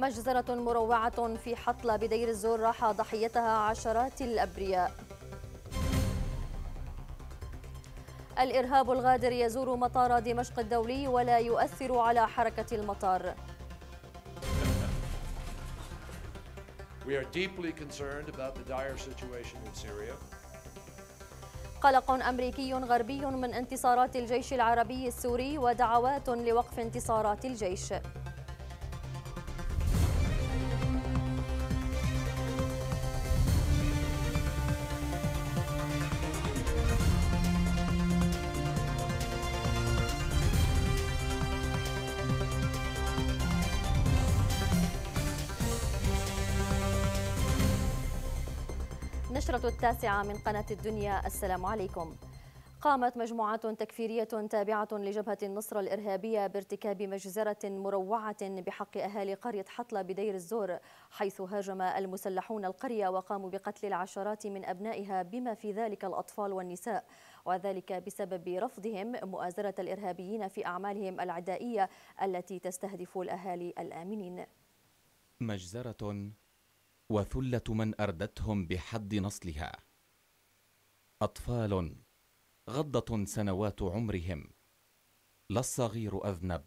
مجزرة مروعة في حطلة بدير الزور راح ضحيتها عشرات الأبرياء الإرهاب الغادر يزور مطار دمشق الدولي ولا يؤثر على حركة المطار We are deeply concerned about the dire situation in Syria. قلق أمريكي غربي من انتصارات الجيش العربي السوري ودعوات لوقف انتصارات الجيش. التاسعة من قناة الدنيا السلام عليكم قامت مجموعة تكفيرية تابعة لجبهة النصرة الإرهابية بارتكاب مجزرة مروعة بحق أهالي قرية حطلة بدير الزور حيث هاجم المسلحون القرية وقاموا بقتل العشرات من أبنائها بما في ذلك الأطفال والنساء وذلك بسبب رفضهم مؤازرة الإرهابيين في أعمالهم العدائية التي تستهدف الأهالي الآمنين مجزرة وثلة من أردتهم بحد نصلها أطفال غضة سنوات عمرهم لا الصغير أذنب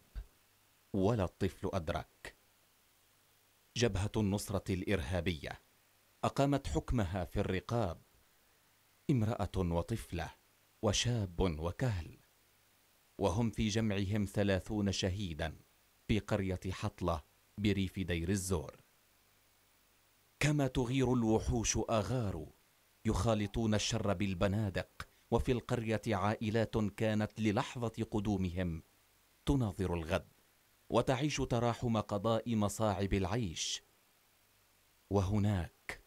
ولا الطفل أدرك جبهة النصرة الإرهابية أقامت حكمها في الرقاب امرأة وطفلة وشاب وكهل وهم في جمعهم ثلاثون شهيدا في قرية حطلة بريف دير الزور كما تغير الوحوش اغاروا يخالطون الشر بالبنادق وفي القريه عائلات كانت للحظه قدومهم تناظر الغد وتعيش تراحم قضاء مصاعب العيش وهناك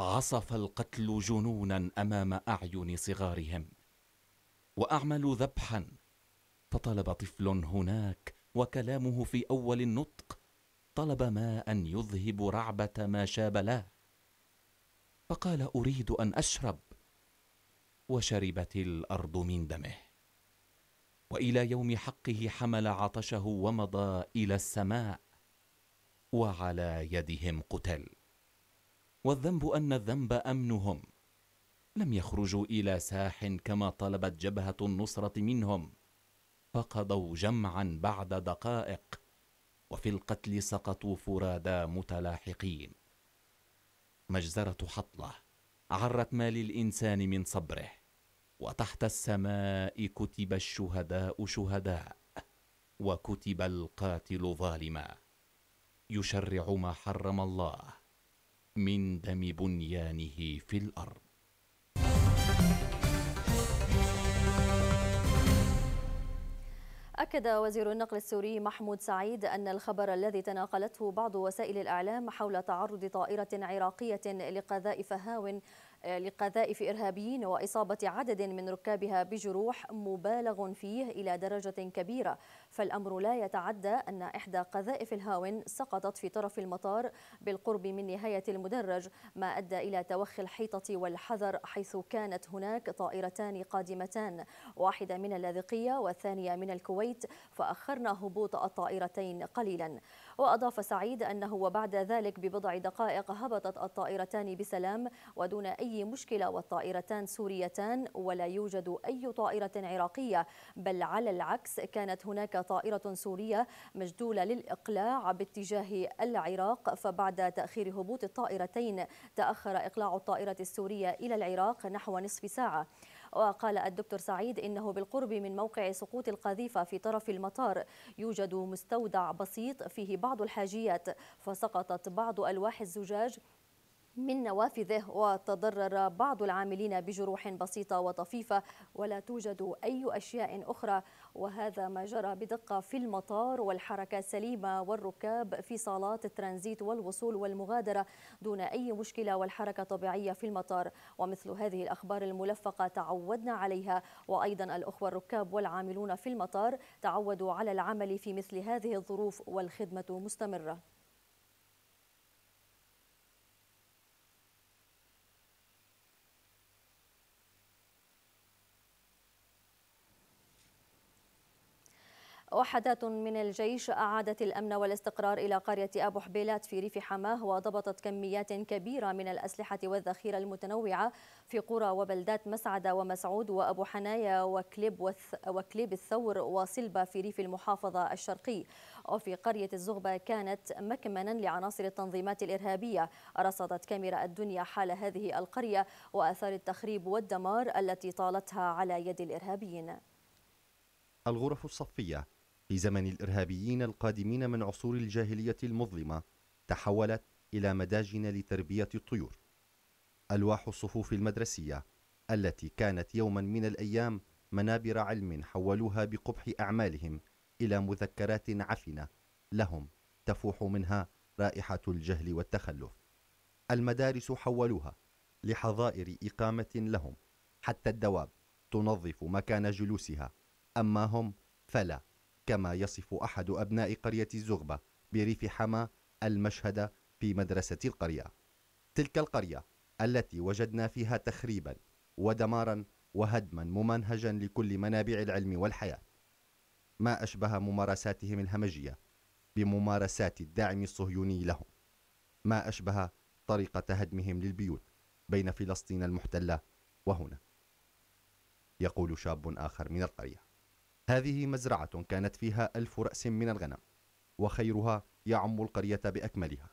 عصف القتل جنونا امام اعين صغارهم واعملوا ذبحا فطلب طفل هناك وكلامه في اول النطق طلب ماء يذهب رعبة ما شاب له فقال أريد أن أشرب وشربت الأرض من دمه وإلى يوم حقه حمل عطشه ومضى إلى السماء وعلى يدهم قتل والذنب أن الذنب أمنهم لم يخرجوا إلى ساح كما طلبت جبهة النصرة منهم فقضوا جمعا بعد دقائق وفي القتل سقطوا فرادى متلاحقين مجزرة حطلة عرت ما للإنسان من صبره وتحت السماء كتب الشهداء شهداء وكتب القاتل ظالما يشرع ما حرم الله من دم بنيانه في الأرض أكد وزير النقل السوري محمود سعيد أن الخبر الذي تناقلته بعض وسائل الإعلام حول تعرض طائرة عراقية لقذائف هاون لقذائف إرهابيين وإصابة عدد من ركابها بجروح مبالغ فيه إلى درجة كبيرة فالأمر لا يتعدى أن إحدى قذائف الهاون سقطت في طرف المطار بالقرب من نهاية المدرج ما أدى إلى توخي الحيطة والحذر حيث كانت هناك طائرتان قادمتان واحدة من اللاذقية والثانية من الكويت فأخرنا هبوط الطائرتين قليلا وأضاف سعيد أنه وبعد ذلك ببضع دقائق هبطت الطائرتان بسلام ودون أي مشكلة والطائرتان سوريتان ولا يوجد أي طائرة عراقية بل على العكس كانت هناك طائرة سورية مجدولة للإقلاع باتجاه العراق فبعد تأخير هبوط الطائرتين تأخر إقلاع الطائرة السورية إلى العراق نحو نصف ساعة وقال الدكتور سعيد إنه بالقرب من موقع سقوط القذيفة في طرف المطار يوجد مستودع بسيط فيه بعض الحاجيات فسقطت بعض ألواح الزجاج من نوافذه وتضرر بعض العاملين بجروح بسيطة وطفيفة ولا توجد أي أشياء أخرى وهذا ما جرى بدقة في المطار والحركة سليمة والركاب في صالات الترانزيت والوصول والمغادرة دون أي مشكلة والحركة طبيعية في المطار ومثل هذه الأخبار الملفقة تعودنا عليها وأيضا الأخوة الركاب والعاملون في المطار تعودوا على العمل في مثل هذه الظروف والخدمة مستمرة وحدات من الجيش أعادت الأمن والاستقرار إلى قرية أبو حبيلات في ريف حماه وضبطت كميات كبيرة من الأسلحة والذخيرة المتنوعة في قرى وبلدات مسعدة ومسعود وأبو حنايا وكليب, وث وكليب الثور وصلبة في ريف المحافظة الشرقي وفي قرية الزغبة كانت مكمنا لعناصر التنظيمات الإرهابية رصدت كاميرا الدنيا حال هذه القرية وأثار التخريب والدمار التي طالتها على يد الإرهابيين الغرف الصفية في زمن الإرهابيين القادمين من عصور الجاهلية المظلمة تحولت إلى مداجن لتربية الطيور ألواح الصفوف المدرسية التي كانت يوما من الأيام منابر علم حولوها بقبح أعمالهم إلى مذكرات عفنة لهم تفوح منها رائحة الجهل والتخلف المدارس حولوها لحظائر إقامة لهم حتى الدواب تنظف مكان جلوسها أما هم فلا كما يصف أحد أبناء قرية الزغبة بريف حما المشهد في مدرسة القرية تلك القرية التي وجدنا فيها تخريبا ودمارا وهدما ممنهجا لكل منابع العلم والحياة ما أشبه ممارساتهم الهمجية بممارسات الداعم الصهيوني لهم ما أشبه طريقة هدمهم للبيوت بين فلسطين المحتلة وهنا يقول شاب آخر من القرية هذه مزرعة كانت فيها ألف رأس من الغنم وخيرها يعم القرية بأكملها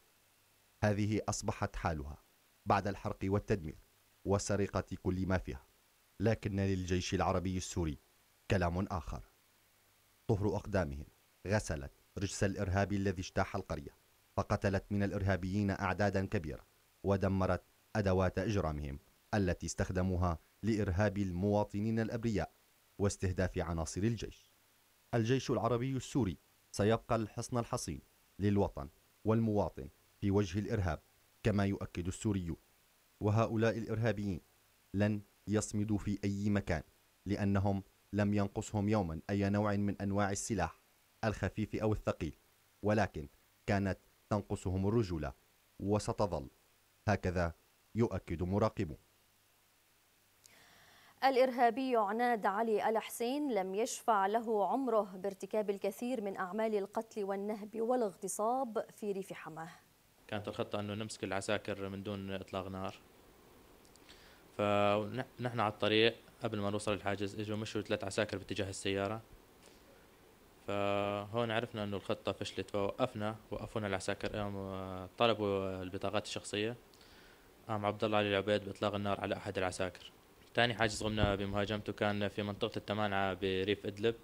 هذه أصبحت حالها بعد الحرق والتدمير وسرقة كل ما فيها لكن للجيش العربي السوري كلام آخر طهر أقدامهم غسلت رجس الإرهاب الذي اجتاح القرية فقتلت من الإرهابيين أعدادا كبيرة ودمرت أدوات إجرامهم التي استخدموها لإرهاب المواطنين الأبرياء واستهداف عناصر الجيش الجيش العربي السوري سيبقى الحصن الحصين للوطن والمواطن في وجه الإرهاب كما يؤكد السوريون. وهؤلاء الإرهابيين لن يصمدوا في أي مكان لأنهم لم ينقصهم يوما أي نوع من أنواع السلاح الخفيف أو الثقيل ولكن كانت تنقصهم الرجولة وستظل هكذا يؤكد مراقبون الإرهابي عناد علي الحسين لم يشفع له عمره بارتكاب الكثير من أعمال القتل والنهب والاغتصاب في ريف حماه كانت الخطة أنه نمسك العساكر من دون إطلاق نار فنحن على الطريق قبل ما نوصل الحاجز اجوا مشوا ثلاث عساكر باتجاه السيارة فهون عرفنا انه الخطة فشلت فوقفنا وقفونا العساكر طلبوا البطاقات الشخصية قام عبد الله علي العبيد باطلاق النار على احد العساكر ثاني حاجز قمنا بمهاجمته كان في منطقة التمانعة بريف إدلب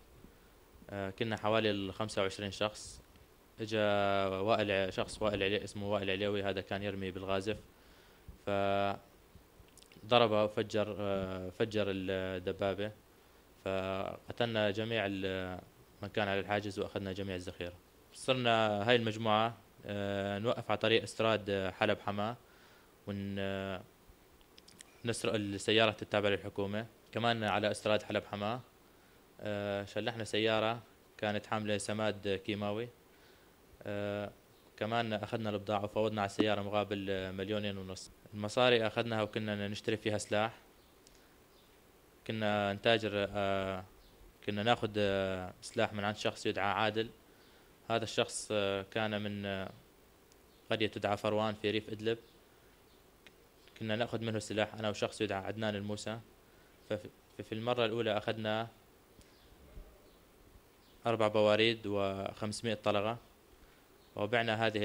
آه، كنا حوالي ال 25 شخص اجى وائل شخص وائل علي اسمه وائل عليوي هذا كان يرمي بالغازف ف ضربه وفجر آه، فجر الدبابه فقتلنا جميع من كان على الحاجز واخذنا جميع الذخيره صرنا هاي المجموعه آه، نوقف على طريق استراد حلب حماه ون نسرق السيارة التابعة للحكومة كمان على استراد حلب حماه آه، شلحنا سيارة كانت حاملة سماد كيماوي آه، كمان أخذنا البضاعة وفوضنا على السيارة مقابل مليونين ونص المصاري أخذناها وكنا نشتري فيها سلاح كنا نتاجر آه، كنا ناخذ سلاح من عند شخص يدعى عادل هذا الشخص كان من قرية تدعى فروان في ريف إدلب كنا ناخذ منه السلاح انا وشخص يدعى عدنان الموسى ففي المره الاولى اخذنا اربع بواريد و500 طلقه وبعنا هذه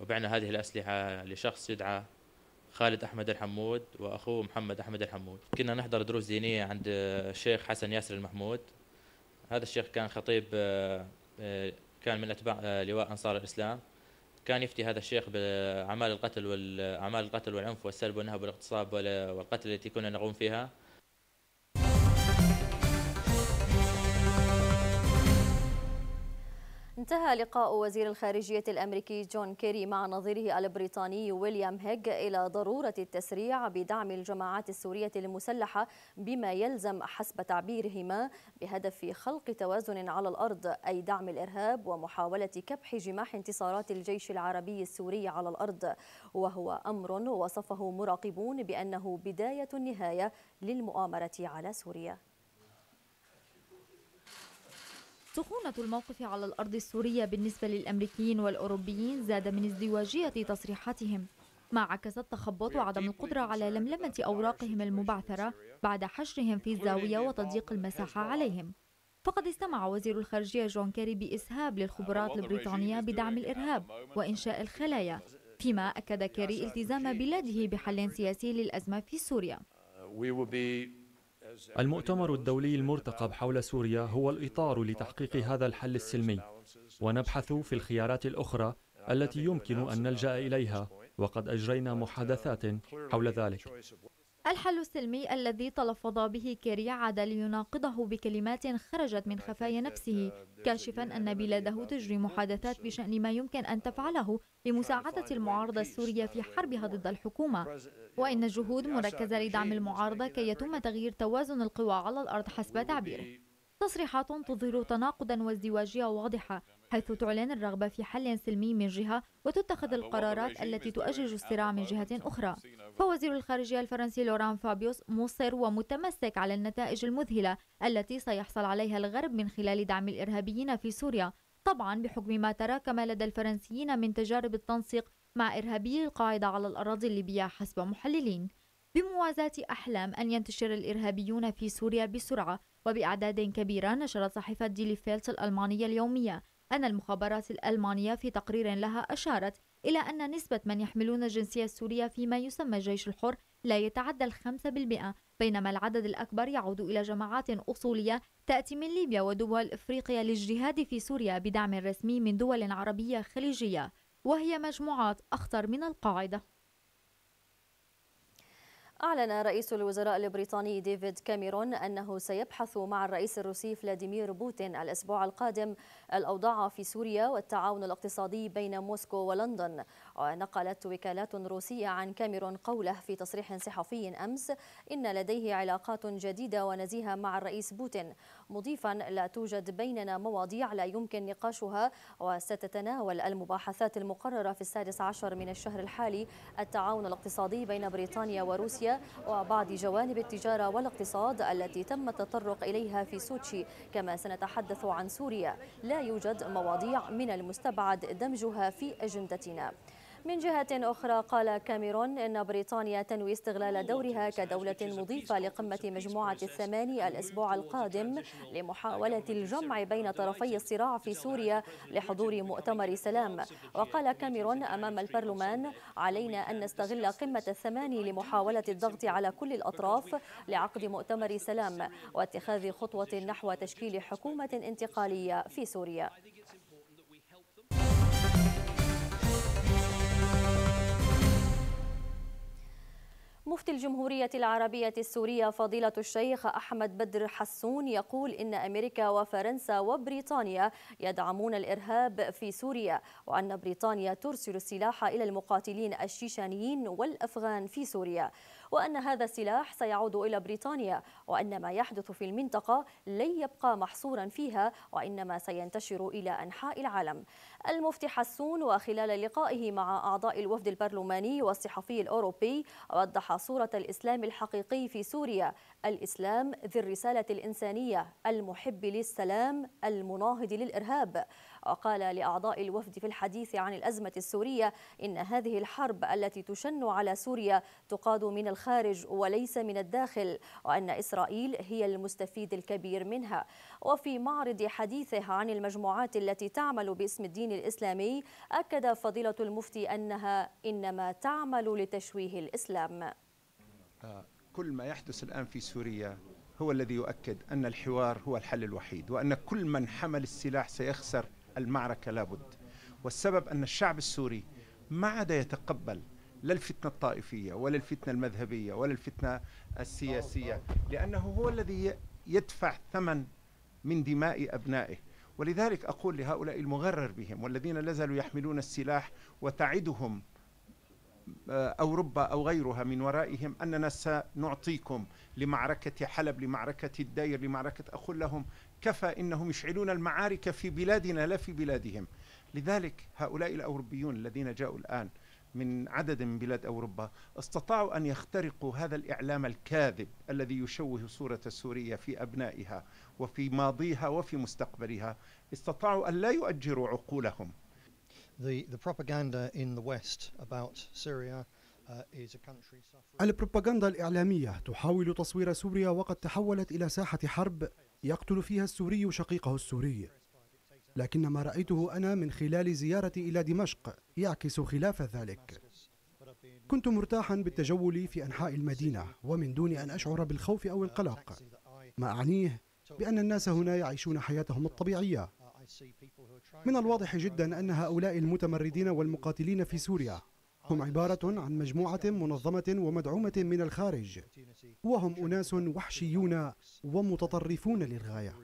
وبعنا هذه الاسلحه لشخص يدعى خالد احمد الحمود واخوه محمد احمد الحمود كنا نحضر دروس دينيه عند الشيخ حسن ياسر المحمود هذا الشيخ كان خطيب آه، آه، كان من اتباع آه، لواء انصار الاسلام كان يفتي هذا الشيخ بأعمال القتل والأعمال القتل والعنف والسلب والنهب والاغتصاب والقتل التي كنا نقوم فيها انتهى لقاء وزير الخارجية الأمريكي جون كيري مع نظيره البريطاني ويليام هيج إلى ضرورة التسريع بدعم الجماعات السورية المسلحة بما يلزم حسب تعبيرهما بهدف خلق توازن على الأرض أي دعم الإرهاب ومحاولة كبح جماح انتصارات الجيش العربي السوري على الأرض وهو أمر وصفه مراقبون بأنه بداية النهاية للمؤامرة على سوريا سخونة الموقف على الأرض السورية بالنسبة للأمريكيين والأوروبيين زاد من ازدواجية تصريحاتهم ما عكس التخبط وعدم القدرة على لملمة أوراقهم المبعثرة بعد حشرهم في الزاوية وتضييق المساحة عليهم فقد استمع وزير الخارجية جون كيري بإسهاب للخبرات البريطانية بدعم الإرهاب وإنشاء الخلايا فيما أكد كيري التزام بلاده بحل سياسي للأزمة في سوريا المؤتمر الدولي المرتقب حول سوريا هو الإطار لتحقيق هذا الحل السلمي ونبحث في الخيارات الأخرى التي يمكن أن نلجأ إليها وقد أجرينا محادثات حول ذلك الحل السلمي الذي تلفظ به كيري عاد ليناقضه بكلمات خرجت من خفايا نفسه كاشفا أن بلاده تجري محادثات بشأن ما يمكن أن تفعله لمساعدة المعارضة السورية في حربها ضد الحكومة وإن الجهود مركزة لدعم المعارضة كي يتم تغيير توازن القوى على الأرض حسب تعبيره تصريحات تظهر تناقضا وازدواجية واضحة حيث تعلن الرغبة في حل سلمي من جهة وتتخذ القرارات التي تؤجج الصراع من جهة أخرى فوزير الخارجية الفرنسي لوران فابيوس مصر ومتمسك على النتائج المذهلة التي سيحصل عليها الغرب من خلال دعم الإرهابيين في سوريا طبعا بحكم ما تراكم لدى الفرنسيين من تجارب التنسيق مع إرهابي القاعدة على الأراضي الليبية حسب محللين بموازاة أحلام أن ينتشر الإرهابيون في سوريا بسرعة وبأعداد كبيرة نشرت صحيفة ديلي فيلت الألمانية اليومية أن المخابرات الألمانية في تقرير لها أشارت إلى أن نسبة من يحملون الجنسية السورية فيما يسمى الجيش الحر لا يتعدى الخمسة بالمئة بينما العدد الأكبر يعود إلى جماعات أصولية تأتي من ليبيا ودول إفريقيا للجهاد في سوريا بدعم رسمي من دول عربية خليجية وهي مجموعات أخطر من القاعدة أعلن رئيس الوزراء البريطاني ديفيد كاميرون أنه سيبحث مع الرئيس الروسي فلاديمير بوتين الأسبوع القادم الأوضاع في سوريا والتعاون الاقتصادي بين موسكو ولندن ونقلت وكالات روسية عن كاميرون قوله في تصريح صحفي أمس إن لديه علاقات جديدة ونزيهة مع الرئيس بوتين مضيفا لا توجد بيننا مواضيع لا يمكن نقاشها وستتناول المباحثات المقررة في السادس عشر من الشهر الحالي التعاون الاقتصادي بين بريطانيا وروسيا وبعض جوانب التجارة والاقتصاد التي تم التطرق إليها في سوتشي كما سنتحدث عن سوريا لا يوجد مواضيع من المستبعد دمجها في أجندتنا من جهة أخرى قال كاميرون إن بريطانيا تنوي استغلال دورها كدولة مضيفة لقمة مجموعة الثماني الأسبوع القادم لمحاولة الجمع بين طرفي الصراع في أيوة، أيوة، سوريا أيوة. لحضور مؤتمر سلام وقال كاميرون أمام البرلمان علينا أن نستغل قمة الثماني لمحاولة الضغط على كل الأطراف لعقد مؤتمر سلام واتخاذ خطوة نحو تشكيل حكومة انتقالية في سوريا مفتي الجمهورية العربية السورية فضيلة الشيخ أحمد بدر حسون يقول إن أمريكا وفرنسا وبريطانيا يدعمون الإرهاب في سوريا وأن بريطانيا ترسل السلاح إلى المقاتلين الشيشانيين والأفغان في سوريا وأن هذا السلاح سيعود إلى بريطانيا وأن ما يحدث في المنطقة لن يبقى محصورا فيها وإنما سينتشر إلى أنحاء العالم المفتي حسون وخلال لقائه مع أعضاء الوفد البرلماني والصحفي الأوروبي وضح صورة الإسلام الحقيقي في سوريا الإسلام ذي الرسالة الإنسانية المحب للسلام المناهض للإرهاب وقال لأعضاء الوفد في الحديث عن الأزمة السورية إن هذه الحرب التي تشن على سوريا تقاد من الخارج وليس من الداخل وأن إسرائيل هي المستفيد الكبير منها وفي معرض حديثه عن المجموعات التي تعمل باسم الدين الدين الإسلامي أكد فضيلة المفتي أنها إنما تعمل لتشويه الإسلام آه، كل ما يحدث الآن في سوريا هو الذي يؤكد أن الحوار هو الحل الوحيد وأن كل من حمل السلاح سيخسر المعركة لابد والسبب أن الشعب السوري ما عاد يتقبل لا الفتنة الطائفية ولا الفتنة المذهبية ولا الفتنة السياسية لأنه هو الذي يدفع ثمن من دماء أبنائه ولذلك أقول لهؤلاء المغرر بهم والذين لازالوا يحملون السلاح وتعدهم آه، أوروبا أو غيرها من ورائهم أننا سنعطيكم لمعركة حلب لمعركة الدير لمعركة أقول لهم كفى إنهم يشعلون المعارك في بلادنا لا في بلادهم لذلك هؤلاء الأوروبيون الذين جاءوا الآن من عدد من بلاد أوروبا استطاعوا أن يخترقوا هذا الإعلام الكاذب الذي يشوه صورة سوريا في أبنائها وفي ماضيها وفي مستقبلها استطاعوا أن لا يؤجروا عقولهم uh, البروباغندا الإعلامية تحاول تصوير سوريا وقد تحولت إلى ساحة حرب يقتل فيها السوري شقيقه السوري لكن ما رأيته أنا من خلال زيارتي إلى دمشق يعكس خلاف ذلك كنت مرتاحا بالتجول في أنحاء المدينة ومن دون أن أشعر بالخوف أو القلق ما أعنيه بأن الناس هنا يعيشون حياتهم الطبيعية من الواضح جدا أن هؤلاء المتمردين والمقاتلين في سوريا هم عبارة عن مجموعة منظمة ومدعومة من الخارج وهم أناس وحشيون ومتطرفون للغاية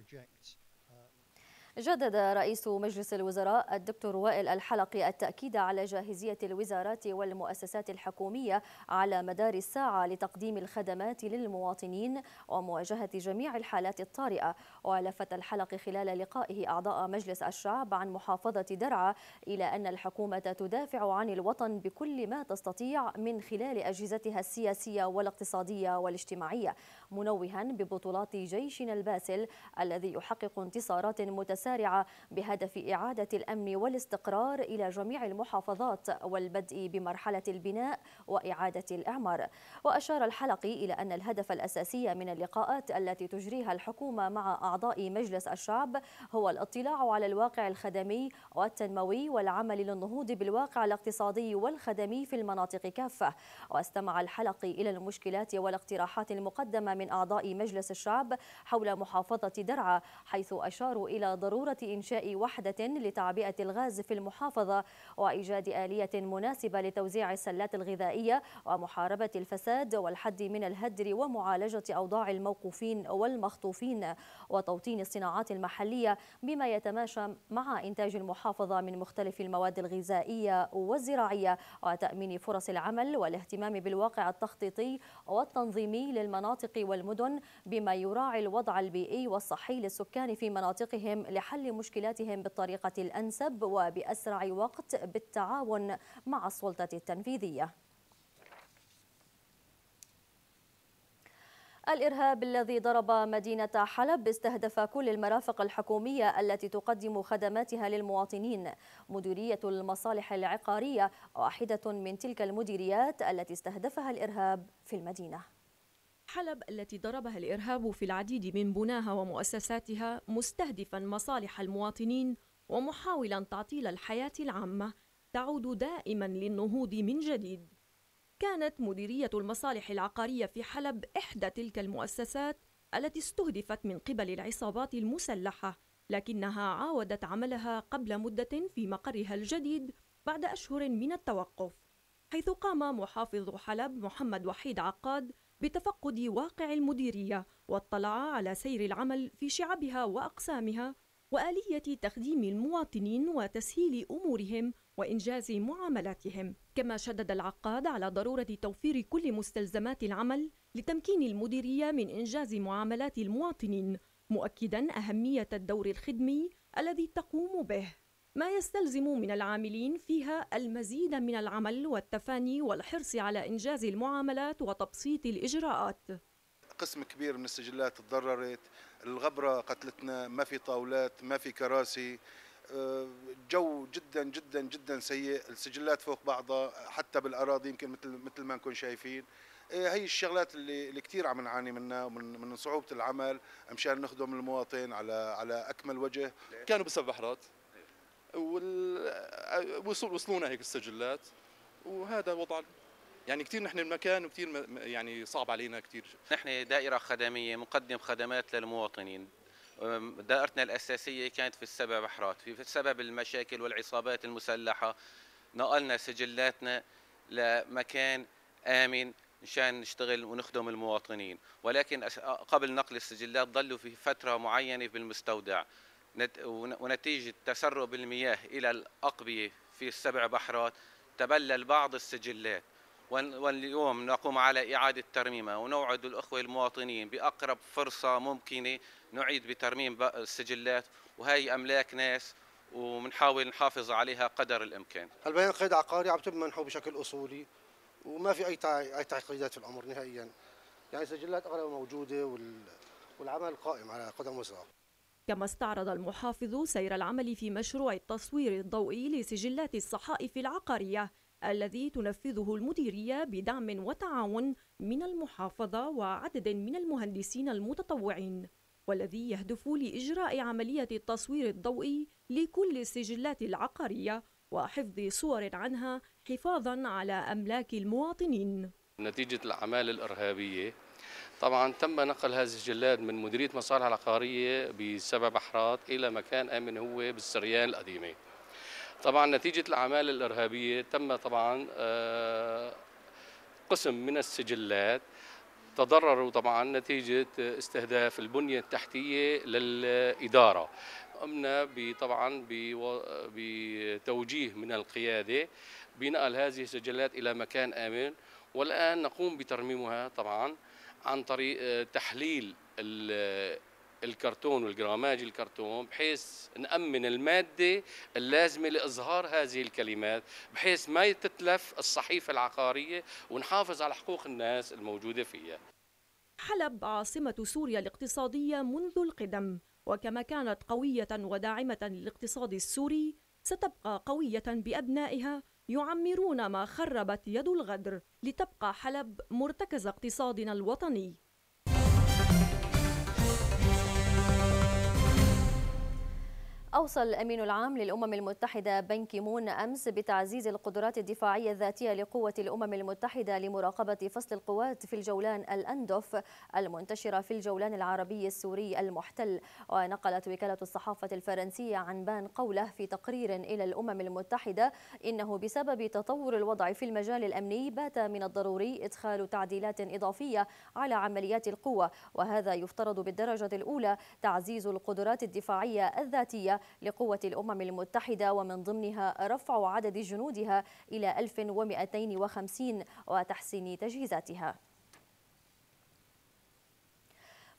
جدد رئيس مجلس الوزراء الدكتور وائل الحلقي التأكيد على جاهزية الوزارات والمؤسسات الحكومية على مدار الساعة لتقديم الخدمات للمواطنين ومواجهة جميع الحالات الطارئة ولفت الحلقي خلال لقائه أعضاء مجلس الشعب عن محافظة درعا إلى أن الحكومة تدافع عن الوطن بكل ما تستطيع من خلال أجهزتها السياسية والاقتصادية والاجتماعية منوها ببطولات جيشنا الباسل الذي يحقق انتصارات متسارعة متسارعة بهدف إعادة الأمن والاستقرار إلى جميع المحافظات والبدء بمرحلة البناء وإعادة الإعمار وأشار الحلقي إلى أن الهدف الأساسي من اللقاءات التي تجريها الحكومة مع أعضاء مجلس الشعب هو الاطلاع على الواقع الخدمي والتنموي والعمل للنهوض بالواقع الاقتصادي والخدمي في المناطق كافة واستمع الحلقي إلى المشكلات والاقتراحات المقدمة من أعضاء مجلس الشعب حول محافظة درعا حيث أشاروا إلى ضرورة ضرورة إنشاء وحدة لتعبئة الغاز في المحافظة وإيجاد آلية مناسبة لتوزيع السلات الغذائية ومحاربة الفساد والحد من الهدر ومعالجة أوضاع الموقوفين والمخطوفين وتوطين الصناعات المحلية بما يتماشى مع إنتاج المحافظة من مختلف المواد الغذائية والزراعية وتأمين فرص العمل والاهتمام بالواقع التخطيطي والتنظيمي للمناطق والمدن بما يراعي الوضع البيئي والصحي للسكان في مناطقهم لحد حل مشكلاتهم بالطريقة الأنسب وبأسرع وقت بالتعاون مع السلطة التنفيذية الإرهاب الذي ضرب مدينة حلب استهدف كل المرافق الحكومية التي تقدم خدماتها للمواطنين مديرية المصالح العقارية واحدة من تلك المديريات التي استهدفها الإرهاب في المدينة حلب التي ضربها الارهاب في العديد من بناها ومؤسساتها مستهدفا مصالح المواطنين ومحاولا تعطيل الحياه العامه تعود دائما للنهوض من جديد كانت مديريه المصالح العقاريه في حلب احدى تلك المؤسسات التي استهدفت من قبل العصابات المسلحه لكنها عاودت عملها قبل مده في مقرها الجديد بعد اشهر من التوقف حيث قام محافظ حلب محمد وحيد عقاد بتفقد واقع المديرية واطلع على سير العمل في شعبها وأقسامها وآلية تخديم المواطنين وتسهيل أمورهم وإنجاز معاملاتهم كما شدد العقاد على ضرورة توفير كل مستلزمات العمل لتمكين المديرية من إنجاز معاملات المواطنين مؤكدا أهمية الدور الخدمي الذي تقوم به ما يستلزم من العاملين فيها المزيد من العمل والتفاني والحرص على إنجاز المعاملات وتبسيط الإجراءات قسم كبير من السجلات تضررت الغبرة قتلتنا ما في طاولات ما في كراسي أه، جو جدا جدا جدا سيء السجلات فوق بعضها حتى بالاراضي يمكن مثل مثل ما نكون شايفين أه، هي الشغلات اللي, اللي كثير عم نعاني منها ومن من صعوبه العمل مشان نخدم المواطن على على اكمل وجه كانوا بسبب حرات وصل وصلونا هيك السجلات وهذا وضع يعني كثير نحن المكان وكثير يعني صعب علينا كثير نحن دائرة خدمية مقدم خدمات للمواطنين دائرتنا الأساسية كانت في السبع بحرات في سبب المشاكل والعصابات المسلحة نقلنا سجلاتنا لمكان آمن مشان نشتغل ونخدم المواطنين ولكن قبل نقل السجلات ظلوا في فترة معينة بالمستودع ونتيجة تسرب المياه إلى الأقبية في السبع بحرات تبلل بعض السجلات واليوم نقوم على إعادة ترميمها ونوعد الأخوة المواطنين بأقرب فرصة ممكنة نعيد بترميم السجلات وهي أملاك ناس وبنحاول نحافظ عليها قدر الإمكان البيان قيد عقاري عم منحه بشكل أصولي وما في أي أي تعقيدات في الأمر نهائيا يعني سجلات أغلبها موجودة والعمل قائم على قدم وساق كما استعرض المحافظ سير العمل في مشروع التصوير الضوئي لسجلات الصحائف العقارية الذي تنفذه المديرية بدعم وتعاون من المحافظة وعدد من المهندسين المتطوعين والذي يهدف لإجراء عملية التصوير الضوئي لكل السجلات العقارية وحفظ صور عنها حفاظا على أملاك المواطنين نتيجة الأعمال الإرهابية طبعا تم نقل هذه الجلاد من مديريه مصالح العقاريه بسبع بحرات الى مكان امن هو بالسريان القديمه. طبعا نتيجه الاعمال الارهابيه تم طبعا آه، قسم من السجلات تضرروا طبعا نتيجه استهداف البنيه التحتيه للاداره قمنا طبعا بتوجيه من القياده بنقل هذه السجلات الى مكان امن والان نقوم بترميمها طبعا عن طريق آه، تحليل آه، الكرتون والجراماج الكرتون بحيث نأمن المادة اللازمة لإظهار هذه الكلمات بحيث ما تتلف الصحيفة العقارية ونحافظ على حقوق الناس الموجودة فيها حلب عاصمة سوريا الاقتصادية منذ القدم وكما كانت قوية وداعمة للاقتصاد السوري ستبقى قوية بأبنائها يعمرون ما خربت يد الغدر لتبقى حلب مرتكز اقتصادنا الوطني أوصى الأمين العام للأمم المتحدة بن كيمون أمس بتعزيز القدرات الدفاعية الذاتية لقوة الأمم المتحدة لمراقبة فصل القوات في الجولان الأندوف المنتشرة في الجولان العربي السوري المحتل ونقلت وكالة الصحافة الفرنسية عن بان قوله في تقرير إلى الأمم المتحدة إنه بسبب تطور الوضع في المجال الأمني بات من الضروري إدخال تعديلات إضافية على عمليات القوة وهذا يفترض بالدرجة الأولى تعزيز القدرات الدفاعية الذاتية لقوة الأمم المتحدة ومن ضمنها رفع عدد جنودها إلى 1250 وتحسين تجهيزاتها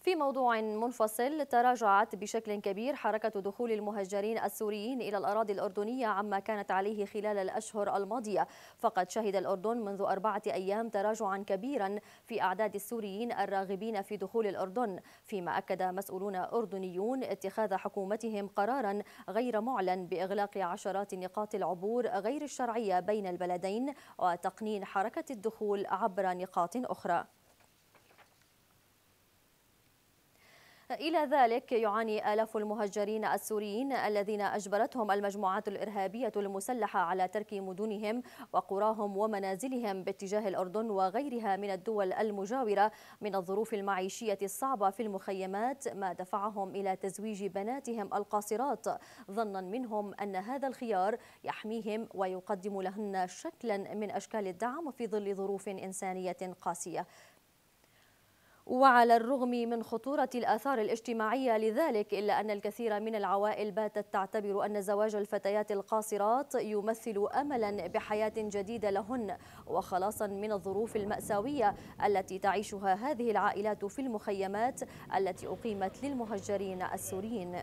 في موضوع منفصل تراجعت بشكل كبير حركة دخول المهجرين السوريين إلى الأراضي الأردنية عما كانت عليه خلال الأشهر الماضية فقد شهد الأردن منذ أربعة أيام تراجعا كبيرا في أعداد السوريين الراغبين في دخول الأردن فيما أكد مسؤولون أردنيون اتخاذ حكومتهم قرارا غير معلن بإغلاق عشرات نقاط العبور غير الشرعية بين البلدين وتقنين حركة الدخول عبر نقاط أخرى إلى ذلك يعاني آلاف المهجرين السوريين الذين أجبرتهم المجموعات الإرهابية المسلحة على ترك مدنهم وقراهم ومنازلهم باتجاه الأردن وغيرها من الدول المجاورة من الظروف المعيشية الصعبة في المخيمات ما دفعهم إلى تزويج بناتهم القاصرات ظنا منهم أن هذا الخيار يحميهم ويقدم لهن شكلا من أشكال الدعم في ظل ظروف إنسانية قاسية وعلى الرغم من خطورة الآثار الاجتماعية لذلك إلا أن الكثير من العوائل باتت تعتبر أن زواج الفتيات القاصرات يمثل أملا بحياة جديدة لهن وخلاصا من الظروف المأساوية التي تعيشها هذه العائلات في المخيمات التي أقيمت للمهجرين السوريين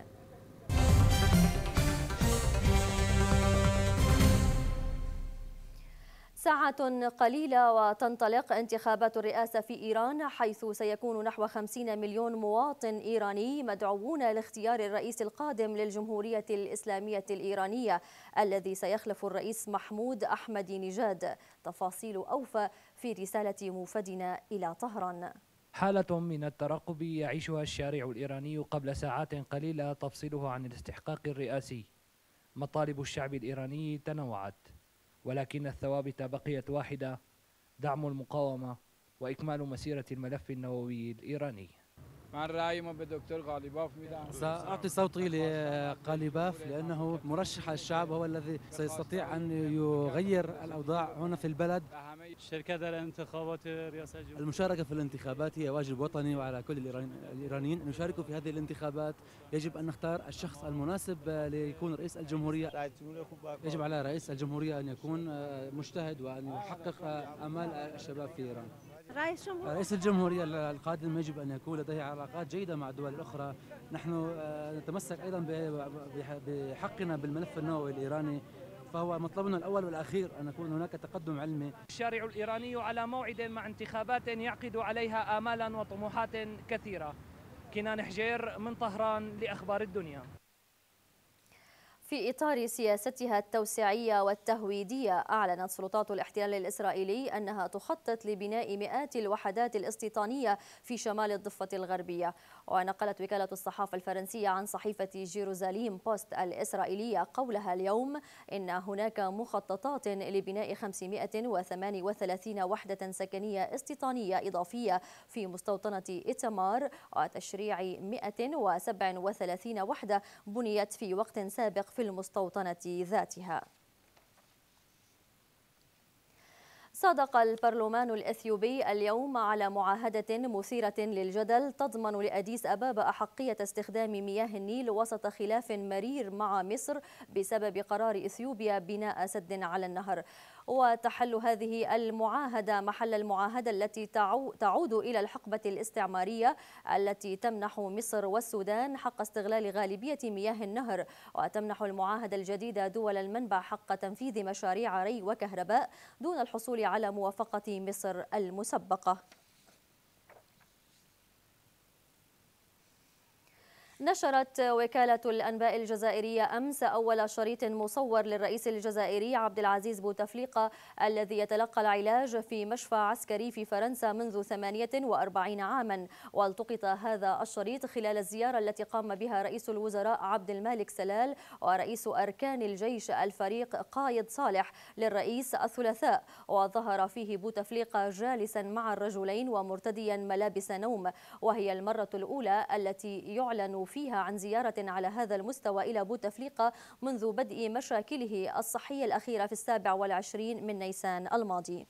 ساعة قليلة وتنطلق انتخابات الرئاسة في إيران حيث سيكون نحو 50 مليون مواطن إيراني مدعوون لاختيار الرئيس القادم للجمهورية الإسلامية الإيرانية الذي سيخلف الرئيس محمود أحمد نجاد تفاصيل أوفى في رسالة موفدنا إلى طهران حالة من الترقب يعيشها الشارع الإيراني قبل ساعات قليلة تفصله عن الاستحقاق الرئاسي مطالب الشعب الإيراني تنوعت ولكن الثوابت بقيت واحدة دعم المقاومة وإكمال مسيرة الملف النووي الإيراني من رايي بدكتور غاليباف ميدان ساعطي صوتي لغاليباف لانه مرشح الشعب هو الذي سيستطيع ان يغير الاوضاع هنا في البلد الانتخابات رئاسه الجمهوريه المشاركه في الانتخابات هي واجب وطني وعلى كل الايرانيين ان يشاركوا في هذه الانتخابات يجب ان نختار الشخص المناسب ليكون رئيس الجمهوريه يجب على رئيس الجمهوريه ان يكون مجتهد وان يحقق امال الشباب في ايران رئيس الجمهورية رئيس الجمهورية القادم يجب أن يكون لديه علاقات جيدة مع الدول الأخرى نحن آه، نتمسك أيضا بحقنا بالملف النووي الإيراني فهو مطلبنا الأول والأخير أن يكون هناك تقدم علمي الشارع الإيراني على موعد مع انتخابات يعقد عليها آمالا وطموحات كثيرة كنان حجير من طهران لأخبار الدنيا في إطار سياستها التوسعية والتهويدية أعلنت سلطات الاحتلال الإسرائيلي أنها تخطط لبناء مئات الوحدات الاستيطانية في شمال الضفة الغربية ونقلت وكالة الصحافة الفرنسية عن صحيفة جيروزاليم بوست الإسرائيلية قولها اليوم إن هناك مخططات لبناء 538 وحدة سكنية استيطانية إضافية في مستوطنة إتمار وتشريع 137 وحدة بنيت في وقت سابق في المستوطنة ذاتها صادق البرلمان الأثيوبي اليوم على معاهدة مثيرة للجدل تضمن لأديس أبابا أحقية استخدام مياه النيل وسط خلاف مرير مع مصر بسبب قرار إثيوبيا بناء سد على النهر وتحل هذه المعاهدة محل المعاهدة التي تعود إلى الحقبة الاستعمارية التي تمنح مصر والسودان حق استغلال غالبية مياه النهر وتمنح المعاهدة الجديدة دول المنبع حق تنفيذ مشاريع ري وكهرباء دون الحصول على موافقة مصر المسبقة نشرت وكالة الأنباء الجزائرية أمس أول شريط مصور للرئيس الجزائري عبد العزيز بوتفليقة الذي يتلقى العلاج في مشفى عسكري في فرنسا منذ 48 عاما والتقط هذا الشريط خلال الزيارة التي قام بها رئيس الوزراء عبد المالك سلال ورئيس أركان الجيش الفريق قايد صالح للرئيس الثلاثاء وظهر فيه بوتفليقة جالسا مع الرجلين ومرتديا ملابس نوم وهي المرة الأولى التي يعلن فيها عن زيارة على هذا المستوى إلى بوتفليقة منذ بدء مشاكله الصحية الأخيرة في السابع والعشرين من نيسان الماضي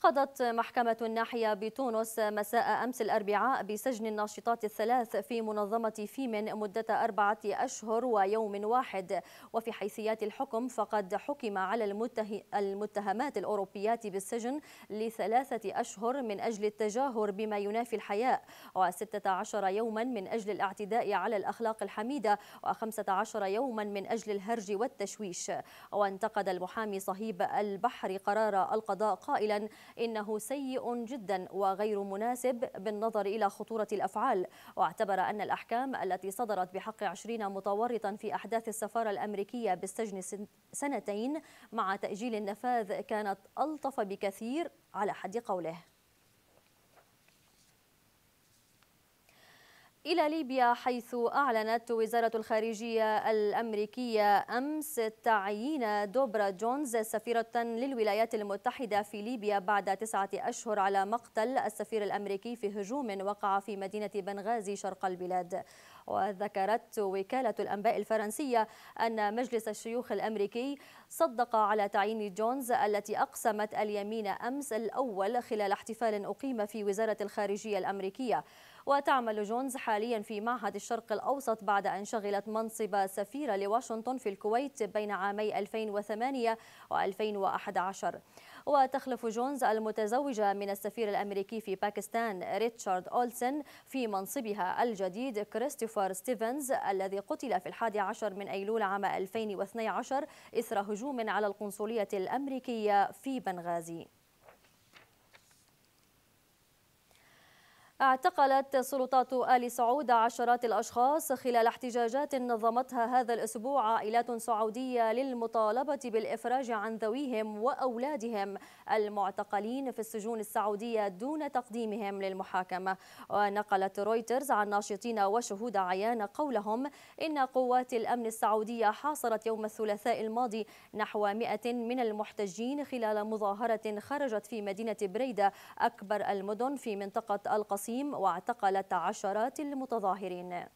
قضت محكمة الناحية بتونس مساء أمس الأربعاء بسجن الناشطات الثلاث في منظمة فيمن مدة أربعة أشهر ويوم واحد وفي حيثيات الحكم فقد حكم على المته... المتهمات الأوروبيات بالسجن لثلاثة أشهر من أجل التجاهر بما ينافي الحياء وستة عشر يوما من أجل الاعتداء على الأخلاق الحميدة وخمسة عشر يوما من أجل الهرج والتشويش وانتقد المحامي صهيب البحر قرار القضاء قائلا إنه سيء جدا وغير مناسب بالنظر إلى خطورة الأفعال واعتبر أن الأحكام التي صدرت بحق عشرين متورطا في أحداث السفارة الأمريكية بالسجن سنتين مع تأجيل النفاذ كانت ألطف بكثير على حد قوله إلى ليبيا حيث أعلنت وزارة الخارجية الأمريكية أمس تعيين دوبرا جونز سفيرة للولايات المتحدة في ليبيا بعد تسعة أشهر على مقتل السفير الأمريكي في هجوم وقع في مدينة بنغازي شرق البلاد وذكرت وكالة الأنباء الفرنسية أن مجلس الشيوخ الأمريكي صدق على تعيين جونز التي أقسمت اليمين أمس الأول خلال احتفال أقيم في وزارة الخارجية الأمريكية وتعمل جونز حاليا في معهد الشرق الأوسط بعد أن شغلت منصب سفيرة لواشنطن في الكويت بين عامي 2008 و2011 وتخلف جونز المتزوجة من السفير الأمريكي في باكستان ريتشارد أولسن في منصبها الجديد كريستوفر ستيفنز الذي قتل في الحادي عشر من أيلول عام 2012 إثر هجوم على القنصلية الأمريكية في بنغازي اعتقلت سلطات آل سعود عشرات الأشخاص خلال احتجاجات نظمتها هذا الأسبوع عائلات سعودية للمطالبة بالإفراج عن ذويهم وأولادهم المعتقلين في السجون السعودية دون تقديمهم للمحاكمة ونقلت رويترز عن ناشطين وشهود عيان قولهم إن قوات الأمن السعودية حاصرت يوم الثلاثاء الماضي نحو 100 من المحتجين خلال مظاهرة خرجت في مدينة بريدة أكبر المدن في منطقة القصيم القصيم واعتقلت عشرات المتظاهرين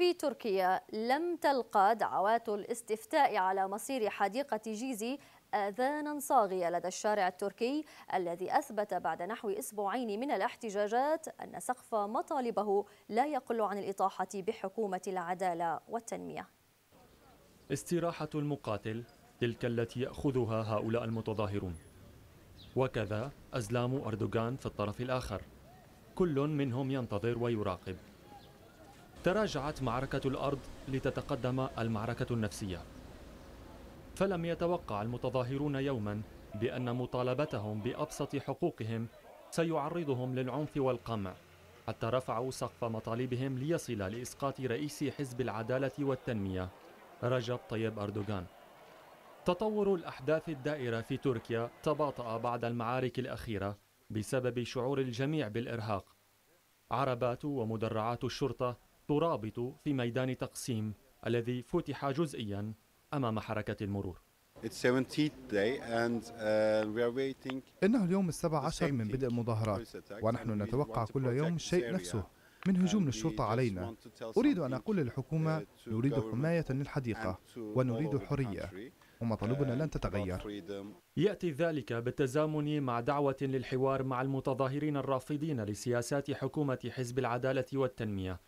في تركيا لم تلقى دعوات الاستفتاء على مصير حديقة جيزي آذانا صاغية لدى الشارع التركي الذي أثبت بعد نحو أسبوعين من الاحتجاجات أن سقف مطالبه لا يقل عن الإطاحة بحكومة العدالة والتنمية استراحة المقاتل تلك التي يأخذها هؤلاء المتظاهرون وكذا أزلام أردوغان في الطرف الآخر كل منهم ينتظر ويراقب تراجعت معركة الأرض لتتقدم المعركة النفسية فلم يتوقع المتظاهرون يوما بأن مطالبتهم بأبسط حقوقهم سيعرضهم للعنف والقمع حتى رفعوا سقف مطالبهم ليصل لإسقاط رئيس حزب العدالة والتنمية رجب طيب أردوغان تطور الأحداث الدائرة في تركيا تباطأ بعد المعارك الأخيرة بسبب شعور الجميع بالإرهاق عربات ومدرعات الشرطة ترابط في ميدان تقسيم الذي فتح جزئيا أمام حركة المرور uh, إنه اليوم السبع عشر من بدء المظاهرات ونحن نتوقع كل يوم الشيء نفسه من هجوم الشرطة علينا أريد أن أقول للحكومة نريد حماية للحديقة ونريد حرية ومطالبنا لن تتغير يأتي ذلك بالتزامن مع دعوة للحوار مع المتظاهرين الرافضين لسياسات حكومة حزب العدالة والتنمية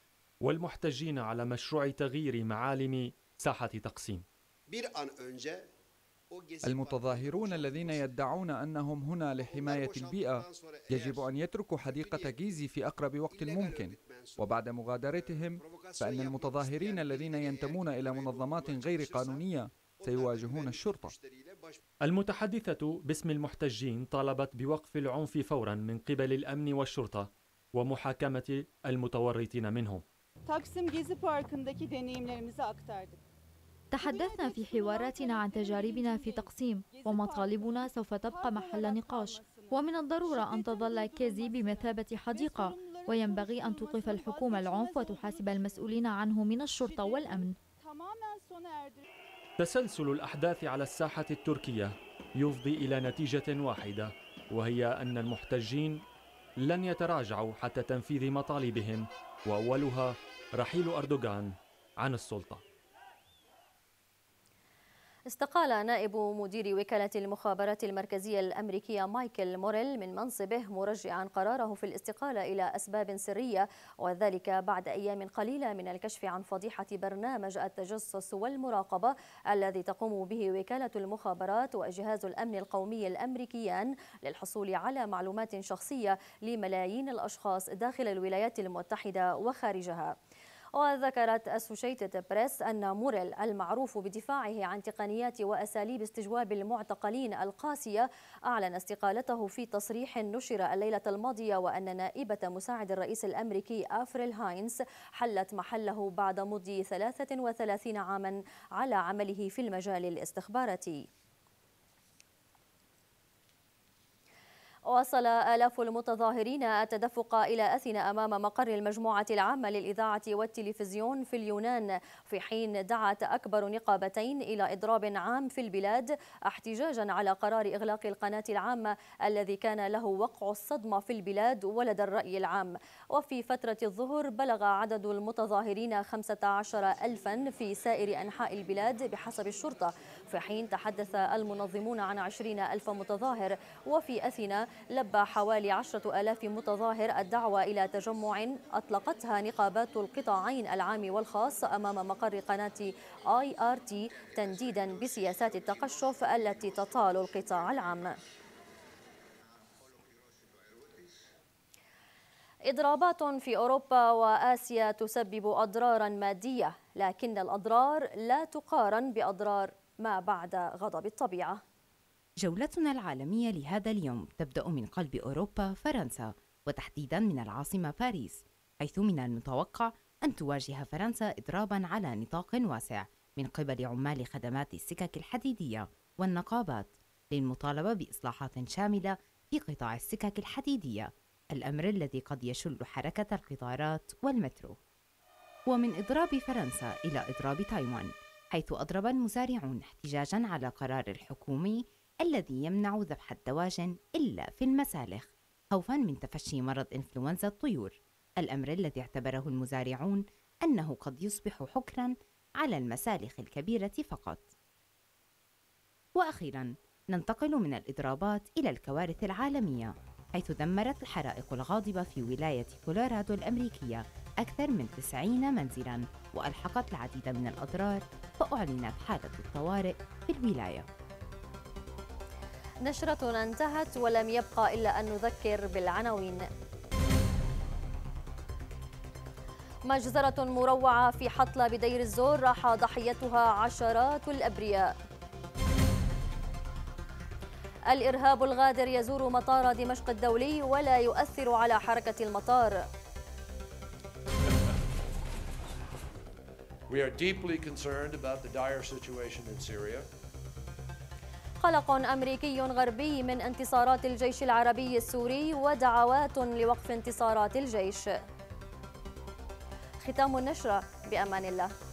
والمحتجين على مشروع تغيير معالم ساحة تقسيم المتظاهرون الذين يدعون أنهم هنا لحماية البيئة يجب أن يتركوا حديقة جيزي في أقرب وقت ممكن وبعد مغادرتهم فإن المتظاهرين الذين ينتمون إلى منظمات غير قانونية سيواجهون الشرطة المتحدثة باسم المحتجين طالبت بوقف العنف فورا من قبل الأمن والشرطة ومحاكمة المتورطين منهم Taksim Gezi Parkı'ndaki deneyimlerimizi aktardık. تحدثنا في حواراتنا عن تجاربنا في تقسيم ومطالبنا سوف تبقى محل نقاش ومن الضرورة أن تظل كيزي بمثابة حديقة وينبغي أن توقف الحكومة العنف وتحاسب المسؤولين عنه من الشرطة والأمن تسلسل الأحداث على الساحة التركية يفضي إلى نتيجة واحدة وهي أن المحتجين لن يتراجعوا حتى تنفيذ مطالبهم وأولها رحيل أردوغان عن السلطة استقال نائب مدير وكالة المخابرات المركزية الأمريكية مايكل موريل من منصبه مرجعا قراره في الاستقالة إلى أسباب سرية وذلك بعد أيام قليلة من الكشف عن فضيحة برنامج التجسس والمراقبة الذي تقوم به وكالة المخابرات وجهاز الأمن القومي الأمريكيان للحصول على معلومات شخصية لملايين الأشخاص داخل الولايات المتحدة وخارجها. وذكرت أسوشيتد بريس أن موريل المعروف بدفاعه عن تقنيات وأساليب استجواب المعتقلين القاسية أعلن استقالته في تصريح نشر الليلة الماضية وأن نائبة مساعد الرئيس الأمريكي أفريل هاينز حلت محله بعد مضي 33 عاما على عمله في المجال الاستخباراتي واصل آلاف المتظاهرين التدفق إلى أثينا أمام مقر المجموعة العامة للإذاعة والتلفزيون في اليونان في حين دعت أكبر نقابتين إلى إضراب عام في البلاد احتجاجا على قرار إغلاق القناة العامة الذي كان له وقع الصدمة في البلاد ولدى الرأي العام وفي فترة الظهر بلغ عدد المتظاهرين 15 ألفا في سائر أنحاء البلاد بحسب الشرطة في حين تحدث المنظمون عن 20 ألف متظاهر وفي أثينا لبى حوالي 10 ألاف متظاهر الدعوة إلى تجمع أطلقتها نقابات القطاعين العام والخاص أمام مقر قناة آي آر تي تنديدا بسياسات التقشف التي تطال القطاع العام إضرابات في أوروبا وآسيا تسبب أضرارا مادية لكن الأضرار لا تقارن بأضرار ما بعد غضب الطبيعة جولتنا العالمية لهذا اليوم تبدأ من قلب أوروبا فرنسا وتحديدا من العاصمة باريس حيث من المتوقع أن تواجه فرنسا إضرابا على نطاق واسع من قبل عمال خدمات السكك الحديدية والنقابات للمطالبة بإصلاحات شاملة في قطاع السكك الحديدية الأمر الذي قد يشل حركة القطارات والمترو ومن إضراب فرنسا إلى إضراب تايوان حيث أضرب المزارعون احتجاجا على قرار الحكومي الذي يمنع ذبح الدواجن إلا في المسالخ خوفا من تفشي مرض إنفلونزا الطيور الأمر الذي اعتبره المزارعون أنه قد يصبح حكرا على المسالخ الكبيرة فقط وأخيرا ننتقل من الإضرابات إلى الكوارث العالمية حيث دمرت الحرائق الغاضبة في ولاية كولورادو الأمريكية أكثر من 90 منزلاً وألحقت العديد من الأضرار فأعلنت حالة الطوارئ في الولاية نشرتنا انتهت ولم يبقى إلا أن نذكر بالعناوين مجزرة مروعة في حطلة بدير الزور راح ضحيتها عشرات الأبرياء الإرهاب الغادر يزور مطار دمشق الدولي ولا يؤثر على حركة المطار قلق أمريكي غربي من انتصارات الجيش العربي السوري ودعوات لوقف انتصارات الجيش ختام النشرة بأمان الله